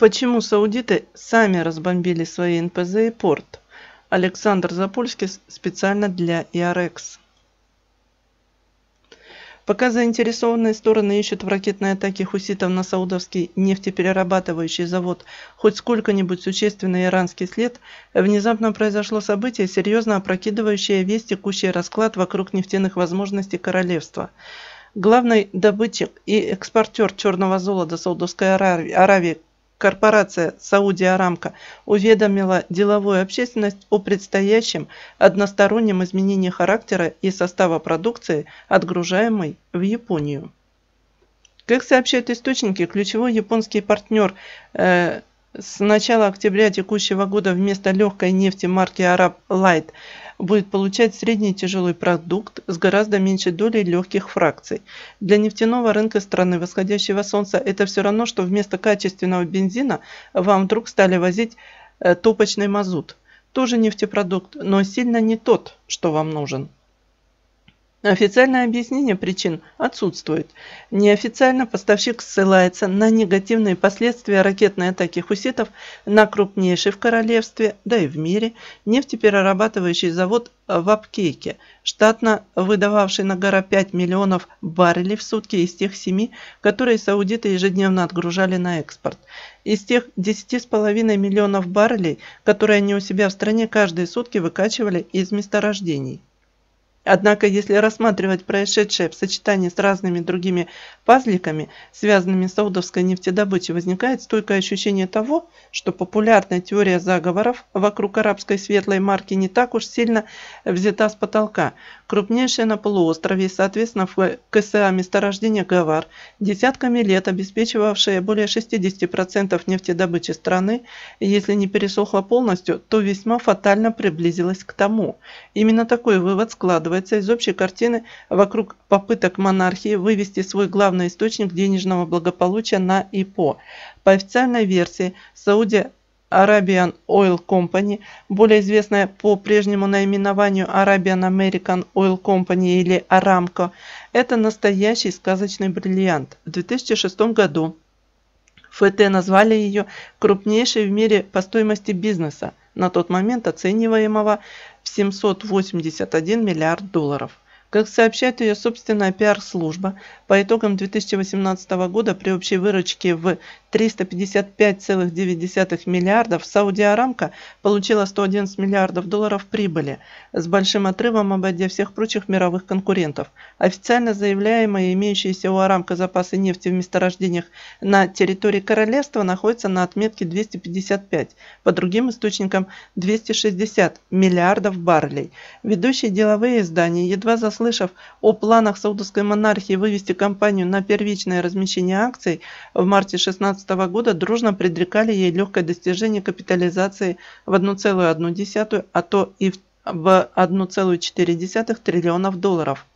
Почему саудиты сами разбомбили свои НПЗ и порт? Александр Запольский специально для ИАРЭКС. Пока заинтересованные стороны ищут в ракетной атаке хуситов на саудовский нефтеперерабатывающий завод хоть сколько-нибудь существенный иранский след, внезапно произошло событие, серьезно опрокидывающее весь текущий расклад вокруг нефтяных возможностей королевства. Главный добытчик и экспортер черного золота Саудовской Аравии Корпорация Сауди Рамка» уведомила деловую общественность о предстоящем одностороннем изменении характера и состава продукции, отгружаемой в Японию. Как сообщают источники, ключевой японский партнер э, с начала октября текущего года вместо легкой нефти марки «Араб Лайт» будет получать средний тяжелый продукт с гораздо меньшей долей легких фракций. Для нефтяного рынка страны восходящего солнца это все равно, что вместо качественного бензина вам вдруг стали возить э, топочный мазут. Тоже нефтепродукт, но сильно не тот, что вам нужен. Официальное объяснение причин отсутствует. Неофициально поставщик ссылается на негативные последствия ракетной атаки хуситов на крупнейший в королевстве, да и в мире, нефтеперерабатывающий завод в Апкейке, штатно выдававший на гора 5 миллионов баррелей в сутки из тех 7, которые саудиты ежедневно отгружали на экспорт. Из тех 10,5 миллионов баррелей, которые они у себя в стране каждые сутки выкачивали из месторождений. Однако, если рассматривать происшедшее в сочетании с разными другими пазликами, связанными с саудовской нефтедобычей, возникает стойкое ощущение того, что популярная теория заговоров вокруг арабской светлой марки не так уж сильно взята с потолка. Крупнейшее на полуострове и, соответственно, в КСА месторождение Гавар, десятками лет обеспечивавшее более 60% нефтедобычи страны, если не пересохло полностью, то весьма фатально приблизилось к тому. Именно такой вывод складывается складывается из общей картины вокруг попыток монархии вывести свой главный источник денежного благополучия на ИПО. По официальной версии, Сауди Arabian Oil Company, более известная по прежнему наименованию Arabian American Oil Company или Aramco, это настоящий сказочный бриллиант. В 2006 году ФТ назвали ее крупнейшей в мире по стоимости бизнеса, на тот момент оцениваемого в 781 миллиард долларов. Как сообщает ее собственная пиар-служба, по итогам 2018 года при общей выручке в 355,9 миллиардов Саудиарамка получила 111 миллиардов долларов прибыли, с большим отрывом обойдя всех прочих мировых конкурентов. Официально заявляемые имеющиеся у Арамка запасы нефти в месторождениях на территории королевства находятся на отметке 255, по другим источникам 260 миллиардов баррелей. Ведущие деловые издания едва заслуживают Услышав о планах саудовской монархии вывести компанию на первичное размещение акций в марте 2016 года, дружно предрекали ей легкое достижение капитализации в 1,1, а то и в 1,4 триллионов долларов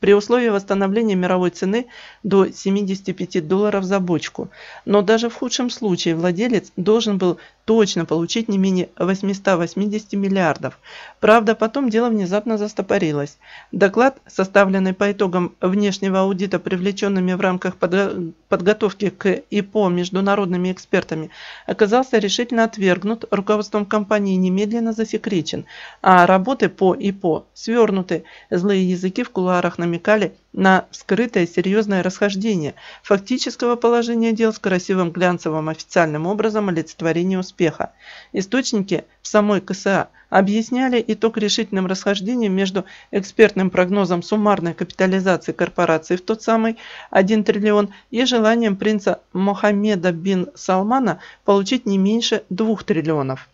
при условии восстановления мировой цены до 75 долларов за бочку. Но даже в худшем случае владелец должен был точно получить не менее 880 миллиардов. Правда, потом дело внезапно застопорилось. Доклад, составленный по итогам внешнего аудита привлеченными в рамках подготовки к ИПО международными экспертами, оказался решительно отвергнут руководством компании немедленно засекречен, а работы по ИПО свернуты. Злые языки в кулуарах намекали – на скрытое серьезное расхождение фактического положения дел с красивым глянцевым официальным образом олицетворения успеха. Источники в самой КСА объясняли итог решительным расхождением между экспертным прогнозом суммарной капитализации корпорации в тот самый 1 триллион и желанием принца Мохаммеда бин Салмана получить не меньше 2 триллионов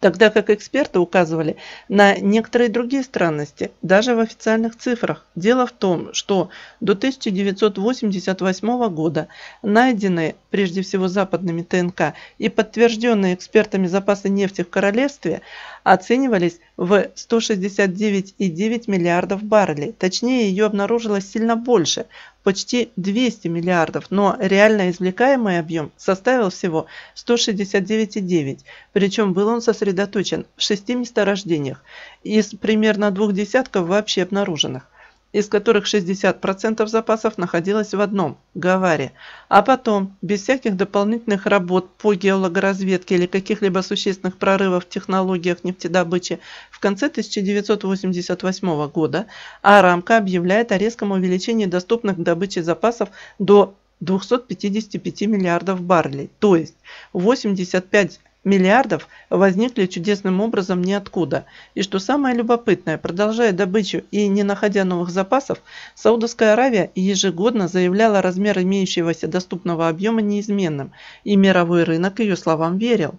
тогда как эксперты указывали на некоторые другие странности, даже в официальных цифрах. Дело в том, что до 1988 года найденные, прежде всего западными ТНК, и подтвержденные экспертами запасы нефти в королевстве оценивались в 169,9 миллиардов баррелей. Точнее, ее обнаружилось сильно больше почти 200 миллиардов, но реально извлекаемый объем составил всего 169,9, причем был он сосредоточен в шести месторождениях из примерно двух десятков вообще обнаруженных из которых 60% запасов находилось в одном – Гаваре. А потом, без всяких дополнительных работ по геологоразведке или каких-либо существенных прорывов в технологиях нефтедобычи, в конце 1988 года Арамка объявляет о резком увеличении доступных к добыче запасов до 255 миллиардов баррелей, то есть 85 миллиардов возникли чудесным образом ниоткуда. И что самое любопытное, продолжая добычу и не находя новых запасов, Саудовская Аравия ежегодно заявляла размер имеющегося доступного объема неизменным, и мировой рынок ее словам верил.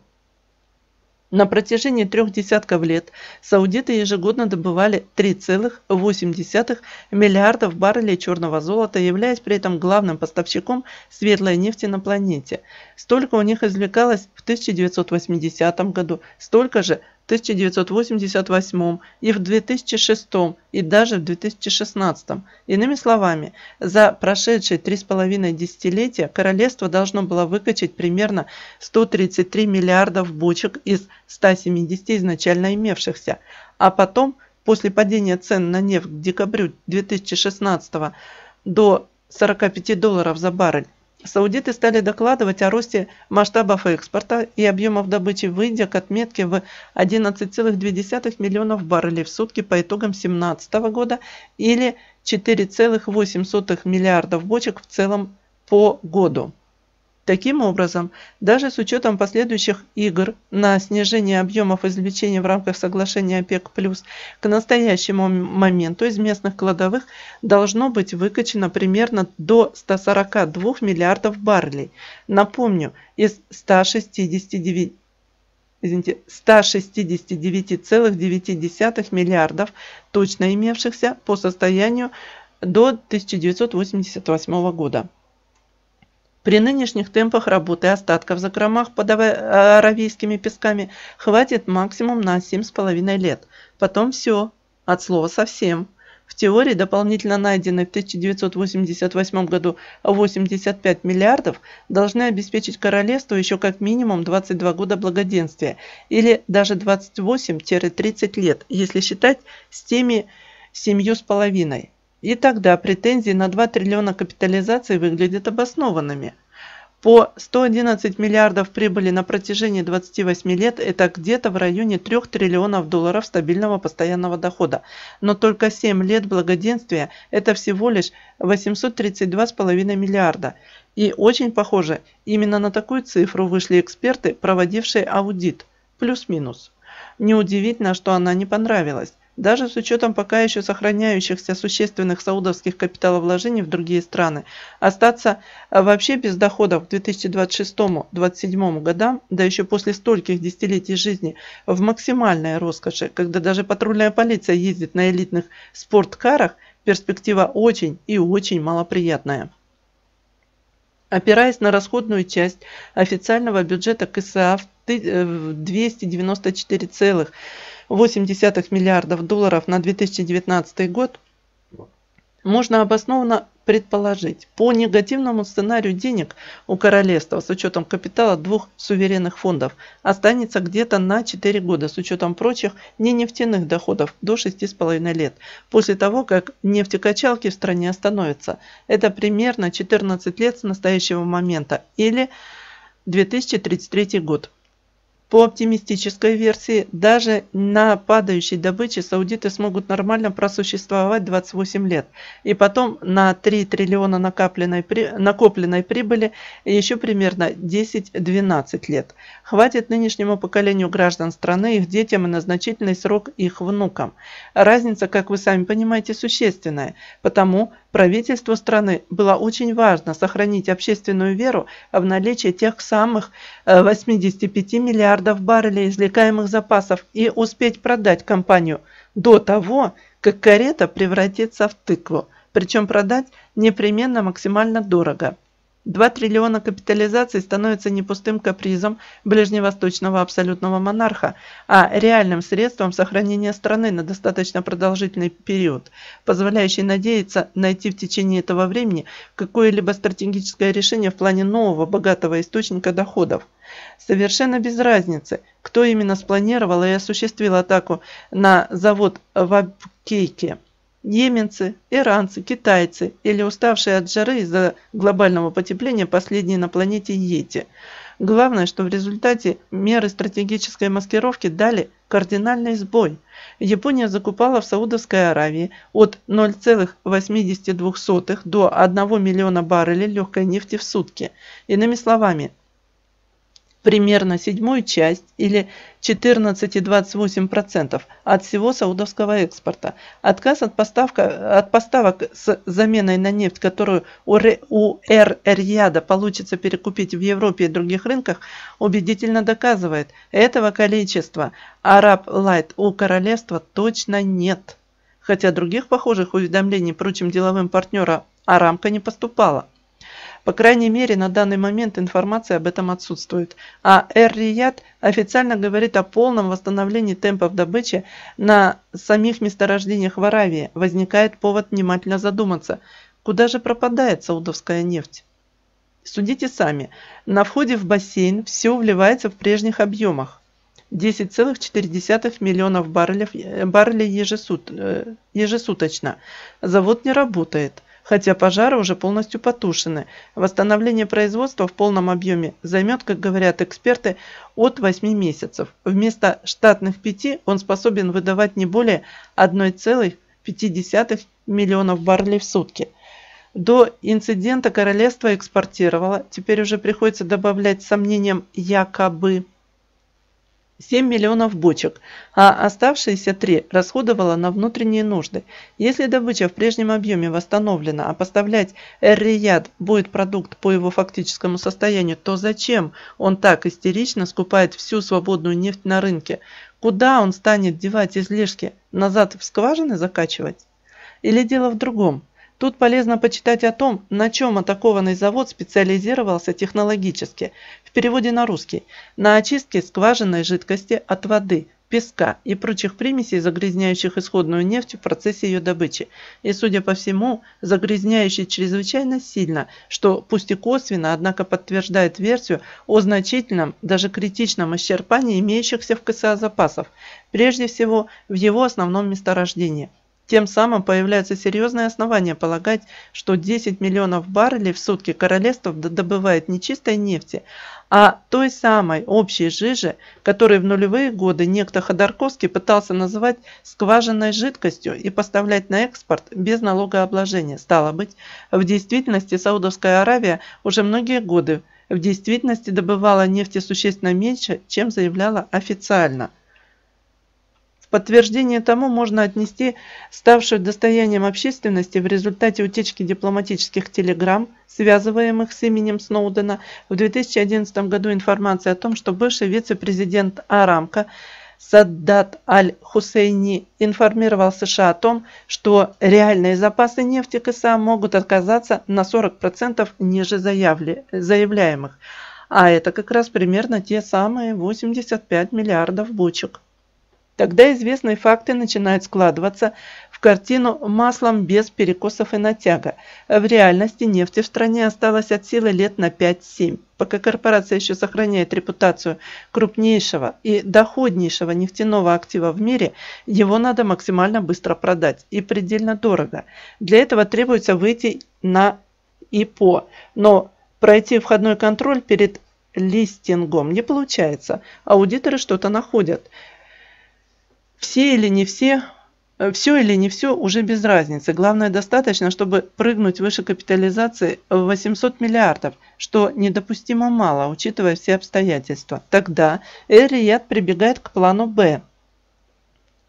На протяжении трех десятков лет саудиты ежегодно добывали 3,8 миллиардов баррелей черного золота, являясь при этом главным поставщиком светлой нефти на планете. Столько у них извлекалось в 1980 году, столько же 1988 и в 2006 и даже в 2016. Иными словами, за прошедшие три с половиной десятилетия королевство должно было выкачать примерно 133 миллиардов бочек из 170 изначально имевшихся, а потом, после падения цен на нефть к декабрю 2016 до 45 долларов за баррель, Саудиты стали докладывать о росте масштабов экспорта и объемов добычи, выйдя к отметке в 11,2 миллионов баррелей в сутки по итогам 2017 года или 4,8 миллиардов бочек в целом по году. Таким образом, даже с учетом последующих игр на снижение объемов извлечения в рамках соглашения ОПЕК+, к настоящему моменту из местных кладовых должно быть выкачено примерно до 142 миллиардов баррелей. Напомню, из 169 169,9 миллиардов, точно имевшихся по состоянию до 1988 года. При нынешних темпах работы остатков в закромах под э, аравийскими песками хватит максимум на 7,5 лет. Потом все. От слова совсем. В теории дополнительно найденные в 1988 году 85 миллиардов должны обеспечить королевству еще как минимум 22 года благоденствия или даже 28-30 лет, если считать с теми семью с половиной. И тогда претензии на 2 триллиона капитализации выглядят обоснованными. По 111 миллиардов прибыли на протяжении 28 лет – это где-то в районе 3 триллионов долларов стабильного постоянного дохода. Но только 7 лет благоденствия – это всего лишь 832,5 миллиарда. И очень похоже, именно на такую цифру вышли эксперты, проводившие аудит. Плюс-минус. Неудивительно, что она не понравилась. Даже с учетом пока еще сохраняющихся существенных саудовских капиталовложений в другие страны, остаться э, вообще без доходов к 2026-2027 годам, да еще после стольких десятилетий жизни в максимальной роскоши, когда даже патрульная полиция ездит на элитных спорткарах, перспектива очень и очень малоприятная. Опираясь на расходную часть официального бюджета КСА в 294 0,8 миллиардов долларов на 2019 год, можно обоснованно предположить, по негативному сценарию денег у королевства с учетом капитала двух суверенных фондов останется где-то на 4 года с учетом прочих не нефтяных доходов до 6,5 лет, после того как нефтекачалки в стране остановятся. Это примерно 14 лет с настоящего момента или 2033 год. По оптимистической версии, даже на падающей добыче саудиты смогут нормально просуществовать 28 лет. И потом на 3 триллиона накопленной, накопленной прибыли еще примерно 10-12 лет. Хватит нынешнему поколению граждан страны, их детям и на значительный срок их внукам. Разница, как вы сами понимаете, существенная. Потому правительству страны было очень важно сохранить общественную веру в наличие тех самых 85 э, миллиардов миллиардов баррелей извлекаемых запасов и успеть продать компанию до того, как карета превратится в тыкву, причем продать непременно максимально дорого. 2 триллиона капитализации становятся не пустым капризом ближневосточного абсолютного монарха, а реальным средством сохранения страны на достаточно продолжительный период, позволяющий надеяться найти в течение этого времени какое-либо стратегическое решение в плане нового богатого источника доходов. Совершенно без разницы, кто именно спланировал и осуществил атаку на завод в Абкейке – Йеменцы, иранцы, китайцы или уставшие от жары из-за глобального потепления последние на планете Йети. Главное, что в результате меры стратегической маскировки дали кардинальный сбой. Япония закупала в Саудовской Аравии от 0,82 до 1 миллиона баррелей легкой нефти в сутки. Иными словами, примерно седьмую часть или 14,28% от всего саудовского экспорта. Отказ от, поставка, от поставок с заменой на нефть, которую у, Ре, у Эр Рьяда получится перекупить в Европе и других рынках, убедительно доказывает, этого количества Араб Лайт у королевства точно нет. Хотя других похожих уведомлений прочим деловым партнерам Арамка не поступало. По крайней мере, на данный момент информация об этом отсутствует. А Эр-Рияд официально говорит о полном восстановлении темпов добычи на самих месторождениях в Аравии. Возникает повод внимательно задуматься, куда же пропадает саудовская нефть? Судите сами. На входе в бассейн все вливается в прежних объемах. 10,4 миллионов э, баррелей, э, ежесуточно. Завод не работает хотя пожары уже полностью потушены. Восстановление производства в полном объеме займет, как говорят эксперты, от 8 месяцев. Вместо штатных 5 он способен выдавать не более 1,5 миллионов баррелей в сутки. До инцидента королевство экспортировало, теперь уже приходится добавлять сомнением «якобы». 7 миллионов бочек, а оставшиеся 3 расходовала на внутренние нужды. Если добыча в прежнем объеме восстановлена, а поставлять эр будет продукт по его фактическому состоянию, то зачем он так истерично скупает всю свободную нефть на рынке? Куда он станет девать излишки? Назад в скважины закачивать? Или дело в другом – Тут полезно почитать о том, на чем атакованный завод специализировался технологически, в переводе на русский, на очистке скважинной жидкости от воды, песка и прочих примесей, загрязняющих исходную нефть в процессе ее добычи. И, судя по всему, загрязняющий чрезвычайно сильно, что пусть и косвенно, однако подтверждает версию о значительном, даже критичном исчерпании имеющихся в КСА запасов, прежде всего в его основном месторождении – тем самым появляются серьезные основания полагать, что 10 миллионов баррелей в сутки королевство добывает не чистой нефти, а той самой общей жижи, которой в нулевые годы некто Ходорковский пытался называть скважинной жидкостью и поставлять на экспорт без налогообложения. Стало быть, в действительности Саудовская Аравия уже многие годы в действительности добывала нефти существенно меньше, чем заявляла официально – подтверждение тому можно отнести ставшую достоянием общественности в результате утечки дипломатических телеграмм, связываемых с именем Сноудена, в 2011 году информация о том, что бывший вице-президент Арамка Саддат Аль-Хусейни информировал США о том, что реальные запасы нефти КСА могут оказаться на 40% ниже заявляемых. А это как раз примерно те самые 85 миллиардов бочек. Тогда известные факты начинают складываться в картину маслом без перекосов и натяга. В реальности нефти в стране осталось от силы лет на 5-7. Пока корпорация еще сохраняет репутацию крупнейшего и доходнейшего нефтяного актива в мире, его надо максимально быстро продать и предельно дорого. Для этого требуется выйти на ИПО, но пройти входной контроль перед листингом не получается. Аудиторы что-то находят все или не все, э, все или не все уже без разницы. Главное, достаточно, чтобы прыгнуть выше капитализации в 800 миллиардов, что недопустимо мало, учитывая все обстоятельства. Тогда эр прибегает к плану «Б».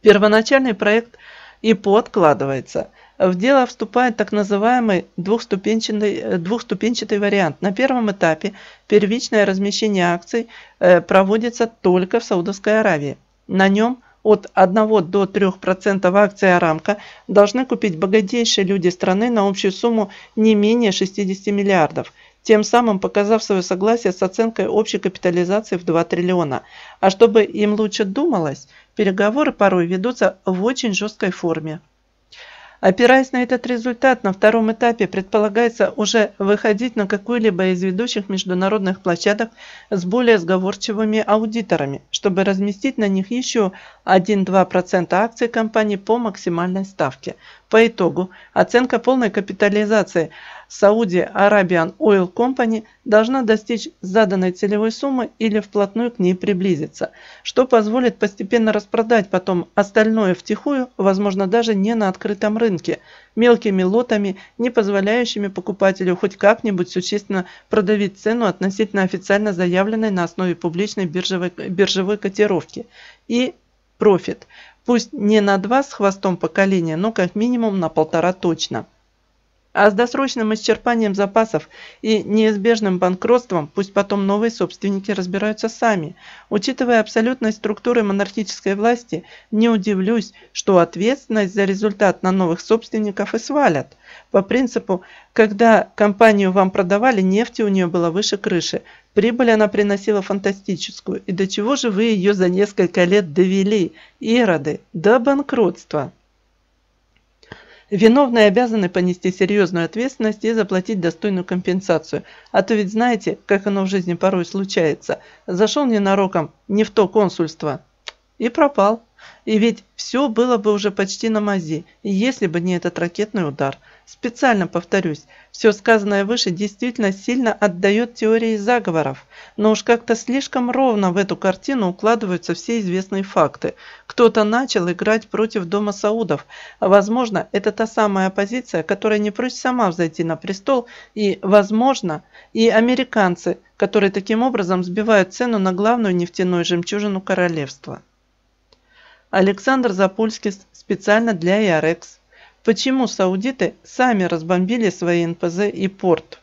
Первоначальный проект ИПО откладывается. В дело вступает так называемый двухступенчатый, э, двухступенчатый вариант. На первом этапе первичное размещение акций э, проводится только в Саудовской Аравии. На нем – от 1 до 3% акций Арамка должны купить богатейшие люди страны на общую сумму не менее 60 миллиардов, тем самым показав свое согласие с оценкой общей капитализации в 2 триллиона. А чтобы им лучше думалось, переговоры порой ведутся в очень жесткой форме. Опираясь на этот результат, на втором этапе предполагается уже выходить на какую-либо из ведущих международных площадок с более сговорчивыми аудиторами, чтобы разместить на них еще 1-2% акций компании по максимальной ставке. По итогу оценка полной капитализации – Saudi Arabian Oil Company должна достичь заданной целевой суммы или вплотную к ней приблизиться, что позволит постепенно распродать потом остальное втихую, возможно даже не на открытом рынке, мелкими лотами, не позволяющими покупателю хоть как-нибудь существенно продавить цену относительно официально заявленной на основе публичной биржевой, биржевой котировки и профит, пусть не на два с хвостом поколения, но как минимум на полтора точно. А с досрочным исчерпанием запасов и неизбежным банкротством пусть потом новые собственники разбираются сами. Учитывая абсолютность структуры монархической власти, не удивлюсь, что ответственность за результат на новых собственников и свалят. По принципу, когда компанию вам продавали, нефти у нее было выше крыши, прибыль она приносила фантастическую. И до чего же вы ее за несколько лет довели, ироды, до банкротства? Виновные обязаны понести серьезную ответственность и заплатить достойную компенсацию. А то ведь знаете, как оно в жизни порой случается. Зашел ненароком не в то консульство и пропал. И ведь все было бы уже почти на мази, если бы не этот ракетный удар. Специально повторюсь, все сказанное выше действительно сильно отдает теории заговоров, но уж как-то слишком ровно в эту картину укладываются все известные факты. Кто-то начал играть против дома Саудов. а Возможно, это та самая оппозиция, которая не прочь сама взойти на престол, и, возможно, и американцы, которые таким образом сбивают цену на главную нефтяную жемчужину королевства. Александр Запольский специально для Ярекс. Почему саудиты сами разбомбили свои НПЗ и порт?